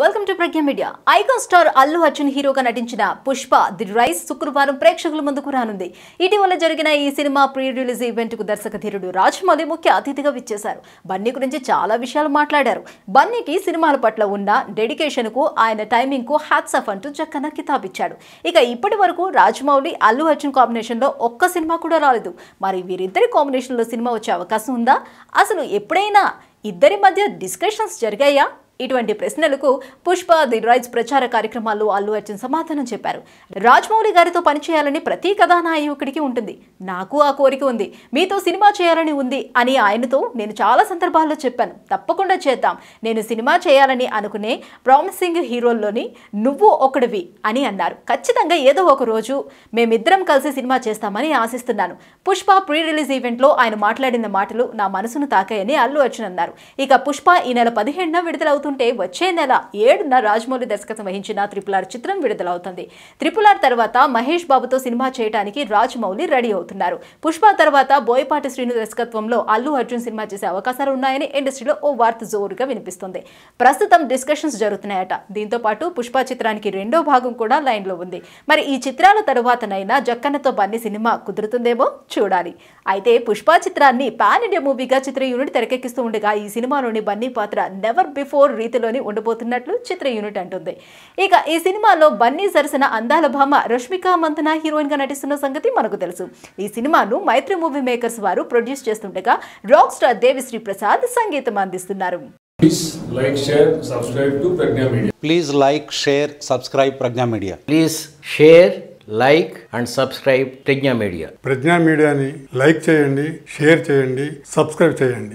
welcome to Pragna media icon star Allu Arjun హీరోగా నటించిన Pushpa the rice శుక్రవారం ప్రేక్షకుల ముందుకు రానుంది ఇటీవల జరిగిన ఈ సినిమా ప్రీ రిలీజ్ ఈవెంట్ కు ధీరుడు రాజమౌళి ముఖ్య అతిథిగా విచ్చేశారు బన్నీ గురించి చాలా విషయాలు మాట్లాడారు బన్నీకి సినిమాల పట్ల ఉన్న డెడికేషన్ కు ఆయన టైమింగ్ కు హ్యాట్స్ ఆఫ్ అంటూ చక్కన కితాబిచ్చాడు ఇక ఇప్పటి వరకు రాజమౌళి అల్లు అర్జున్ కాంబినేషన్ లో ఒక్క సినిమా కూడా రాలేదు మరి వీరిద్దరి కాంబినేషన్ లో సినిమా వచ్చే అవకాశం ఉందా అసలు ఎప్పుడైనా ఇద్దరి మధ్య డిస్కషన్స్ జరిగాయా ఇటువంటి ప్రశ్నలకు పుష్ప ది రైజ్ ప్రచార కార్యక్రమాల్లో అల్లు అర్జున్ సమాధానం చెప్పారు రాజమౌళి గారితో పనిచేయాలని ప్రతి కథానాయకుడికి ఉంటుంది నాకు ఆ కోరిక ఉంది మీతో సినిమా చేయాలని ఉంది అని ఆయనతో నేను చాలా సందర్భాల్లో చెప్పాను తప్పకుండా చేద్దాం నేను సినిమా చేయాలని అనుకునే ప్రామిసింగ్ హీరోల్లోని నువ్వు ఒకడివి అని అన్నారు ఖచ్చితంగా ఏదో ఒక రోజు మేమిద్దరం కలిసి సినిమా చేస్తామని ఆశిస్తున్నాను పుష్ప ప్రీ రిలీజ్ ఈవెంట్లో ఆయన మాట్లాడిన మాటలు నా మనసును తాకాయని అల్లు అర్జున్ అన్నారు ఇక పుష్ప ఈ నెల పదిహేడున విడుదలవుతుంది అవుతుంటే వచ్చే నెల ఏడున రాజమౌళి దర్శకత్వం వహించిన త్రిపుల్ ఆర్ చిత్రం విడుదలవుతుంది త్రిపుల్ ఆర్ తర్వాత మహేష్ బాబుతో సినిమా చేయడానికి రాజమౌళి రెడీ అవుతున్నారు పుష్ప తర్వాత బోయపాటి శ్రీను దర్శకత్వంలో అల్లు అర్జున్ సినిమా చేసే అవకాశాలు ఉన్నాయని ఇండస్ట్రీలో ఓ వార్త జోరుగా వినిపిస్తుంది ప్రస్తుతం డిస్కషన్స్ జరుగుతున్నాయట దీంతో పాటు పుష్ప చిత్రానికి రెండో భాగం కూడా లైన్లో ఉంది మరి ఈ చిత్రాల తరువాతనైనా జక్కన్నతో బన్ని సినిమా కుదురుతుందేమో చూడాలి అయితే పుష్ప చిత్రాన్ని పాన్ ఇండియా మూవీగా చిత్ర యూనిట్ తెరకెక్కిస్తూ ఉండగా ఈ సినిమాలోని బన్నీ పాత్ర నెవర్ బిఫోర్ రీతిలోనే ఉండబోతున్నట్లు చిత్ర యూనిట్ అంటుంది ఇక ఈ సినిమాలో బన్నీ సరసన అందాల భామ రష్మిక మంతన హీరోయిన్ గా నటిస్తున్న సంగతి మనకు తెలుసు ఈ సినిమాను మైత్రి మూవీ మేకర్స్ వారు ప్రొడ్యూస్ చేస్తుండగా రాక్ స్టార్ దేవిశ్రీ ప్రసాద్ సంగీతం అందిస్తున్నారు please like share subscribe Pragna media please share like and subscribe Pragna media Pragna మీడియాని లైక్ చేయండి షేర్ చేయండి సబ్స్క్రైబ్ చేయండి